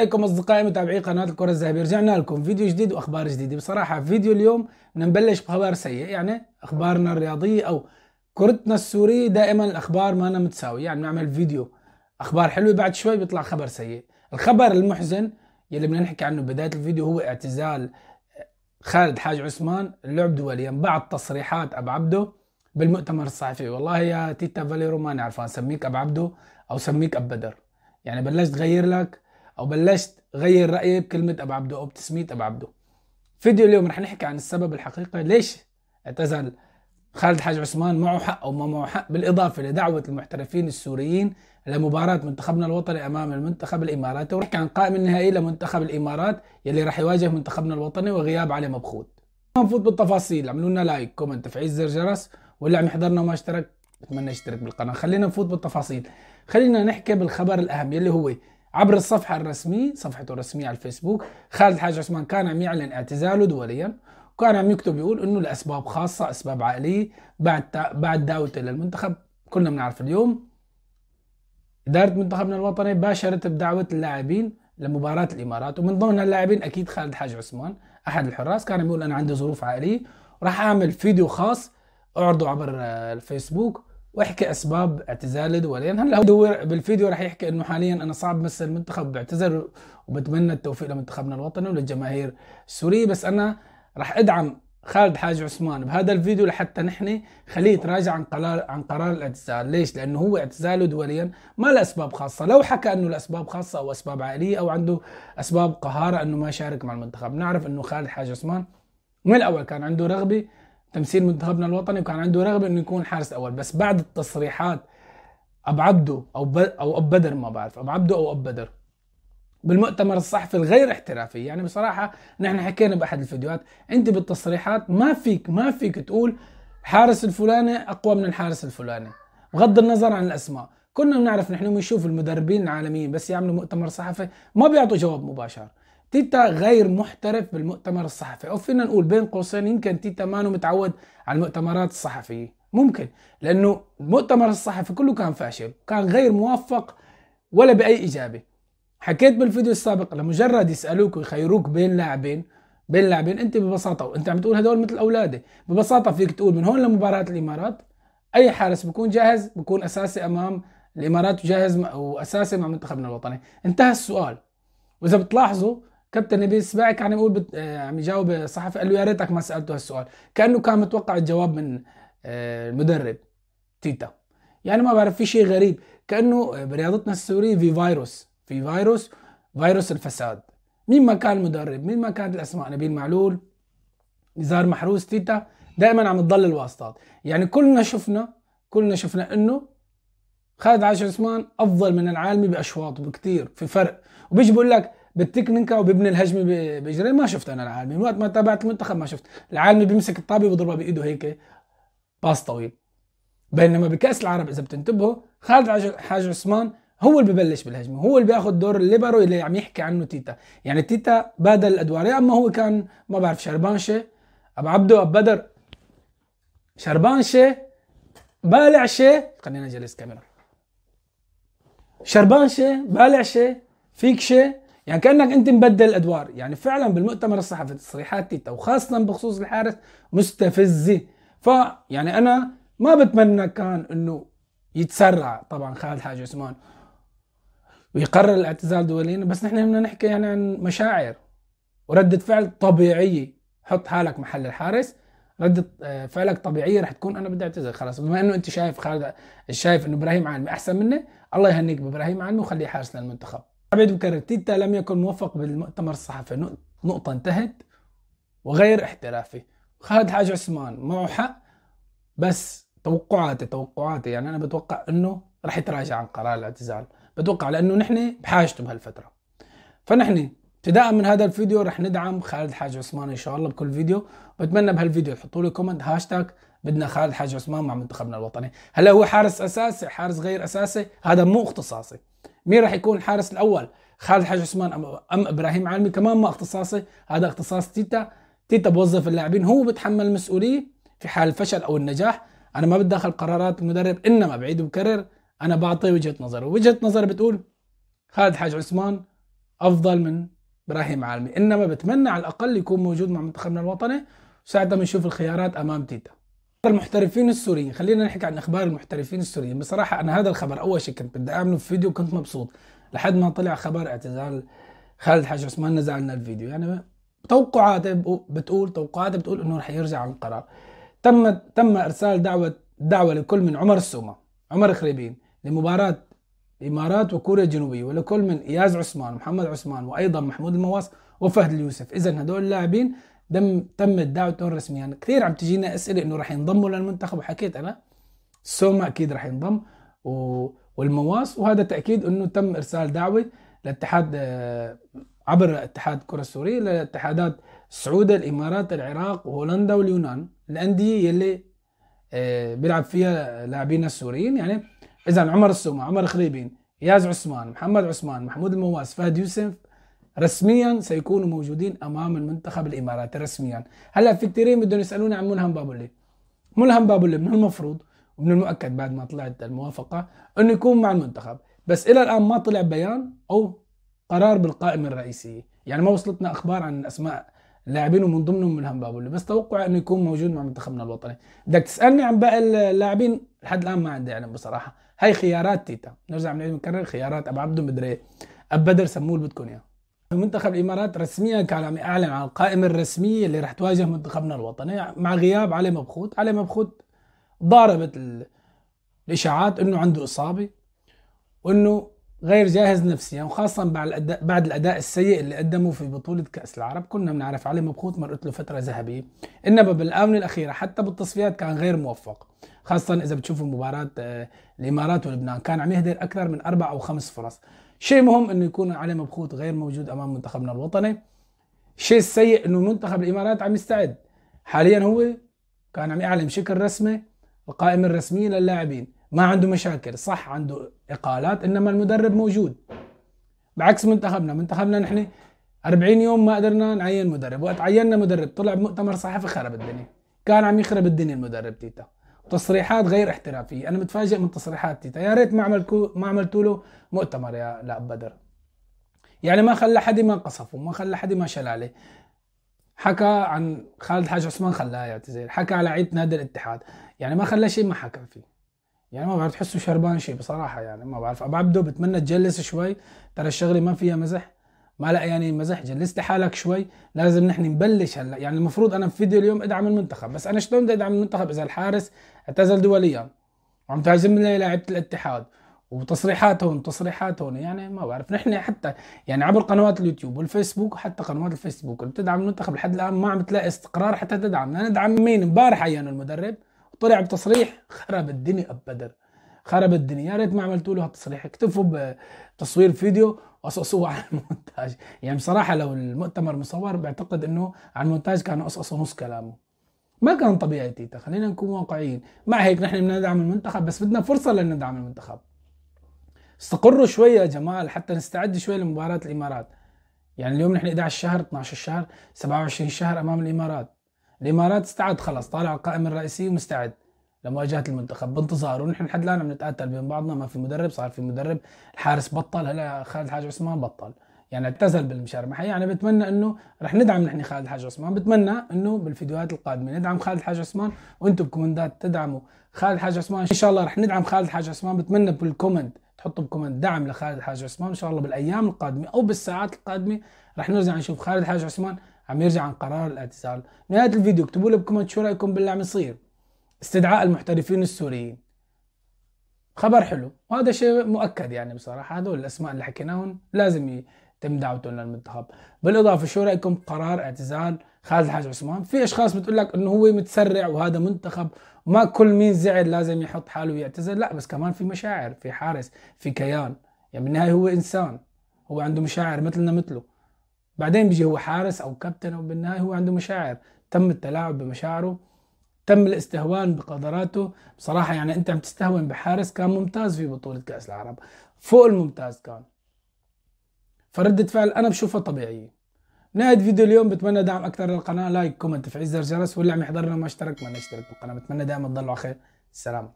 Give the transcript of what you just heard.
عليكم اصدقائي متابعي قناه الكره الذهبيه رجعنا لكم فيديو جديد واخبار جديده بصراحه فيديو اليوم بدنا نبلش بخبر سيء يعني اخبارنا الرياضيه او كرتنا السوريه دائما الاخبار ما أنا متساويه يعني بنعمل فيديو اخبار حلوه بعد شوي بيطلع خبر سيء الخبر المحزن يلي بدنا نحكي عنه بدايه الفيديو هو اعتزال خالد حاج عثمان اللعب دوليا بعد تصريحات ابو عبده بالمؤتمر الصحفي والله يا تيتا فاليرو ماني عرفان سميك ابو عبده او سميك ابو بدر يعني بلشت غير لك او بلشت غير رايي بكلمه ابو عبده او بتسميه ابو عبده فيديو اليوم رح نحكي عن السبب الحقيقي ليش اعتزل خالد حاج عثمان معه حق او ما معه حق بالاضافه لدعوه المحترفين السوريين لمباراه منتخبنا الوطني امام المنتخب الاماراتي ورح عن قائم النهائي لمنتخب الامارات يلي رح يواجه منتخبنا الوطني وغياب علي مبخوت ما نعم، نفوت بالتفاصيل اعملوا لنا لايك كومنت تفعيل زر جرس واللي عم يحضرنا وما اشترك بتمنى يشترك بالقناه خلينا نفوت بالتفاصيل خلينا نحكي بالخبر الاهم يلي هو عبر الصفحة الرسمية صفحته الرسمية على الفيسبوك خالد حاج عثمان كان عم يعلن اعتزاله دوليا وكان عم يكتب يقول انه لاسباب خاصة اسباب عائلية بعد بعد دعوته للمنتخب كلنا بنعرف اليوم إدارة منتخبنا الوطني باشرت بدعوة اللاعبين لمباراة الإمارات ومن ضمن اللاعبين أكيد خالد حاج عثمان أحد الحراس كان يقول أنا عندي ظروف عائلية راح أعمل فيديو خاص أعرضه عبر آه، الفيسبوك واحكي اسباب اعتزاله دوليا هلا هو بالفيديو راح يحكي انه حاليا انا صعب مثل المنتخب بعتذر وبتمنى التوفيق لمنتخبنا الوطني وللجماهير السوريه بس انا راح ادعم خالد حاج عثمان بهذا الفيديو لحتى نحن خليه يتراجع عن قرار عن قرار الاعتزال، ليش؟ لانه هو اعتزاله دوليا ما لاسباب خاصه، لو حكى انه لاسباب خاصه او اسباب عائليه او عنده اسباب قهاره انه ما شارك مع المنتخب، نعرف انه خالد حاج عثمان من الاول كان عنده رغبه تمثيل منتخبنا الوطني وكان عنده رغبه انه يكون حارس اول بس بعد التصريحات اب عبده او ب... او اب بدر ما بعرف اب عبده او اب بدر بالمؤتمر الصحفي الغير احترافي يعني بصراحه نحن حكينا باحد الفيديوهات انت بالتصريحات ما فيك ما فيك تقول حارس الفلاني اقوى من الحارس الفلاني بغض النظر عن الاسماء كنا بنعرف نحن بنشوف المدربين العالميين بس يعملوا مؤتمر صحفي ما بيعطوا جواب مباشر تيتا غير محترف بالمؤتمر الصحفي او فينا نقول بين قوسين يمكن تيتا مانو متعود على المؤتمرات الصحفيه ممكن لانه المؤتمر الصحفي كله كان فاشل كان غير موفق ولا باي اجابه حكيت بالفيديو السابق لمجرد يسالوك ويخيروك بين لاعبين بين لاعبين انت ببساطه وانت عم تقول هدول مثل اولاده ببساطه فيك تقول من هون لمباراه الامارات اي حارس بكون جاهز بكون اساسي امام الامارات وجاهز واساسي مع منتخبنا الوطني انتهى السؤال واذا بتلاحظوا كابتن نبيل السباعي يعني عم يقول بت... آه، عم يجاوب الصحفي قال له يا ريتك ما سالته هالسؤال كانه كان متوقع الجواب من آه، المدرب تيتا يعني ما بعرف في شيء غريب كانه آه، برياضتنا السوريه في فيروس في فيروس فيروس الفساد مين ما كان المدرب مين ما كانت الاسماء نبيل معلول نزار محروس تيتا دائما عم تضل الواسطات يعني كلنا شفنا كلنا شفنا انه خالد عاشر عثمان افضل من العالمي باشواطه بكثير في فرق وبيجي بقول لك بالتكنيكا وبيبني الهجمه بجري ما شفت انا العالمي من وقت ما تابعت المنتخب ما شفت العالمي بيمسك الطابه وبيضربها بايده هيك باص طويل بينما بكاس العرب اذا بتنتبهوا خالد حاج عثمان هو اللي ببلش بالهجمه هو اللي بياخذ دور الليبرو اللي عم يحكي عنه تيتا يعني تيتا بادل الادوار يا اما هو كان ما بعرف شربانشه ابو عبده ابو بدر شربانشه شيء خلينا نجلس كاميرا شربانشه فيك شيء يعني كانك انت مبدل ادوار يعني فعلا بالمؤتمر الصحفي تصريحات تيتا وخاصه بخصوص الحارس مستفزه فيعني انا ما بتمنى كان انه يتسرع طبعا خالد حاج عثمان ويقرر الاعتزال دوليا بس نحن بدنا نحكي يعني عن مشاعر وردة فعل طبيعية حط حالك محل الحارس ردة فعلك طبيعية رح تكون أنا بدي أعتذر خلاص بما أنه أنت شايف خالد شايف أنه إبراهيم عالمي أحسن مني الله يهنيك بإبراهيم عالمي وخليه حارس للمنتخب عبيد وكاراتيتا لم يكن موفق بالمؤتمر الصحفي نقطة انتهت وغير احترافي خالد حاج عثمان معه حق بس توقعاتي توقعاتي يعني انا بتوقع انه راح يتراجع عن قرار الاعتزال بتوقع لانه نحن بحاجته بهالفتره فنحن ابتداء من هذا الفيديو رح ندعم خالد حاج عثمان ان شاء الله بكل فيديو بتمنى بهالفيديو تحطوا لي كومنت هاشتاج بدنا خالد حاج عثمان مع منتخبنا الوطني هلا هو حارس اساسي حارس غير اساسي هذا مو اختصاصي مين راح يكون الحارس الاول خالد حاج عثمان ام ابراهيم عالمي كمان ما اختصاصي هذا اختصاص تيتا تيتا بوظف اللاعبين هو بتحمل المسؤوليه في حال الفشل او النجاح انا ما بتدخل قرارات المدرب انما بعيد وبكرر انا بعطي وجهه نظر وجهه نظر بتقول خالد حاج عثمان افضل من ابراهيم عالمي انما بتمنى على الاقل يكون موجود مع منتخبنا الوطني وساعتها بنشوف الخيارات امام تيتا المحترفين السوريين خلينا نحكي عن اخبار المحترفين السوريين بصراحه انا هذا الخبر اول شيء كنت بدي اعمله في فيديو كنت مبسوط لحد ما طلع خبر اعتزال خالد حاج عثمان نزل لنا الفيديو يعني توقعاتي بتقول توقعاتي بتقول انه رح يرجع عن القرار تم تم ارسال دعوه دعوه لكل من عمر السومه عمر خريبين لمباراه الامارات وكوريا الجنوبيه ولكل من اياز عثمان محمد عثمان وايضا محمود المواس وفهد اليوسف اذا هدول اللاعبين دم تمت دعوته الرسميه يعني كثير عم تجينا اسئله انه رح ينضموا للمنتخب وحكيت انا سوما اكيد رح ينضم و... والمواس وهذا تاكيد انه تم ارسال دعوه لاتحاد آه، عبر اتحاد الكره السورية للاتحادات السعوديه الامارات العراق وهولندا واليونان الانديه يلي آه، بيلعب فيها لاعبين السوريين يعني اذا عمر السومه عمر خريبين ياز عثمان محمد عثمان محمود المواس فهد يوسف رسميا سيكونوا موجودين امام المنتخب الاماراتي رسميا هلا في كثيرين بدهم يسالوني عن ملهم بابولي ملهم بابولي من المفروض ومن المؤكد بعد ما طلعت الموافقه انه يكون مع المنتخب بس الى الان ما طلع بيان او قرار بالقائمه الرئيسيه يعني ما وصلتنا اخبار عن اسماء لاعبين ومن ضمنهم ملهم بابولي بس توقع انه يكون موجود مع منتخبنا الوطني بدك تسالني عن باقي اللاعبين لحد الان ما عندي علم بصراحه هاي خيارات تيتا نرجع بنعيد نكرر خيارات ابو عبده مدري اب بدر سموه اللي بدكم اياه منتخب الامارات رسميا كان عم يعلن عن القائمه الرسميه اللي رح تواجه منتخبنا الوطني مع غياب علي مبخوت، علي مبخوت ضاربت الاشاعات انه عنده اصابه وانه غير جاهز نفسيا وخاصه بعد الأداء بعد الاداء السيء اللي قدمه في بطوله كاس العرب كنا بنعرف عليه مبخوت مرقت له فتره ذهبيه انما بالاونه الاخيره حتى بالتصفيات كان غير موفق خاصه اذا بتشوفوا مباراه آه، الامارات ولبنان كان عم يهدر اكثر من اربع او خمس فرص شيء مهم انه يكون عليه مبخوت غير موجود امام منتخبنا الوطني الشيء السيء انه منتخب الامارات عم يستعد حاليا هو كان عم يعلم شكل رسمي القائمه الرسميه للاعبين ما عنده مشاكل صح عنده اقالات انما المدرب موجود بعكس منتخبنا منتخبنا نحن 40 يوم ما قدرنا نعين مدرب وقت عيننا مدرب طلع بمؤتمر صحفي خرب الدنيا كان عم يخرب الدنيا المدرب تيتا تصريحات غير احترافيه انا متفاجئ من تصريحات تيتا طيب، يا ريت ما عملت ما عملت له مؤتمر يا لأب بدر يعني ما خلى حد ما قصفه ما خلى حد ما شل عليه حكى عن خالد حاج عثمان خلاه يعتذر حكى على عيد نادي الاتحاد يعني ما خلى شيء ما حكى فيه يعني ما بعرف تحسه شربان شيء بصراحه يعني ما بعرف ابو عبده بتمنى تجلس شوي ترى الشغله ما فيها مزح ما لا يعني مزح جلست حالك شوي لازم نحن نبلش هلا يعني المفروض انا بفيديو اليوم ادعم المنتخب بس انا شلون بدي ادعم المنتخب اذا الحارس اعتزل دوليا وعم تعزم لي لاعيبه الاتحاد وتصريحات هون تصريحات هون يعني ما بعرف نحن حتى يعني عبر قنوات اليوتيوب والفيسبوك وحتى قنوات الفيسبوك اللي بتدعم المنتخب لحد الان ما عم تلاقي استقرار حتى تدعم ندعم مين امبارح عين المدرب طلع بتصريح خرب الدنيا ابدر خرب الدنيا يا ريت ما عملتوا له هالتصريح اكتفوا بتصوير فيديو قصصوه على المونتاج يعني بصراحه لو المؤتمر مصور بعتقد انه على المونتاج كانوا قصصه نص كلامه ما كان طبيعي تيتا خلينا نكون واقعيين مع هيك نحن بدنا ندعم المنتخب بس بدنا فرصة لندعم المنتخب استقروا شوي يا جمال حتى نستعد شوي لمباراة الإمارات يعني اليوم نحن 11 شهر 12 شهر 27 شهر أمام الإمارات الإمارات استعد خلص طالع القائمة الرئيسية ومستعد لمواجهه المنتخب بانتظار ونحن لحد الان عم نتقاتل بين بعضنا ما في مدرب صار في مدرب الحارس بطل هلا خالد حاج عثمان بطل يعني اعتزل بالمشارمحه يعني بتمنى انه رح ندعم نحن خالد حاج عثمان بتمنى انه بالفيديوهات القادمه ندعم خالد حاج عثمان وانتم بكومنتات تدعموا خالد حاج عثمان ان شاء الله رح ندعم خالد حاج عثمان بتمنى بالكومنت تحطوا بكومنت دعم لخالد حاج عثمان ان شاء الله بالايام القادمه او بالساعات القادمه رح نرجع نشوف خالد حاج عثمان عم يرجع عن قرار الاعتزال نهايه الفيديو اكتبوا لي بكومنت شو رايكم باللي عم يصير استدعاء المحترفين السوريين خبر حلو وهذا شيء مؤكد يعني بصراحه هذول الاسماء اللي حكيناهم لازم يتم دعوتهم للمنتخب بالاضافه شو رايكم قرار اعتزال خالد الحاج عثمان في اشخاص بتقول لك انه هو متسرع وهذا منتخب وما كل مين زعل لازم يحط حاله ويعتزل لا بس كمان في مشاعر في حارس في كيان يعني بالنهايه هو انسان هو عنده مشاعر مثلنا مثله بعدين بيجي هو حارس او كابتن او بالنهايه هو عنده مشاعر تم التلاعب بمشاعره تم الاستهوان بقدراته بصراحة يعني أنت عم تستهون بحارس كان ممتاز في بطولة كأس العرب فوق الممتاز كان فردة فعل أنا بشوفها طبيعية نهاية فيديو اليوم بتمنى دعم أكثر للقناة لايك كومنت تفعيل زر جرس واللي عم يحضرنا ما اشترك ما نشترك بالقناة بتمنى دائما تضلوا على خير السلام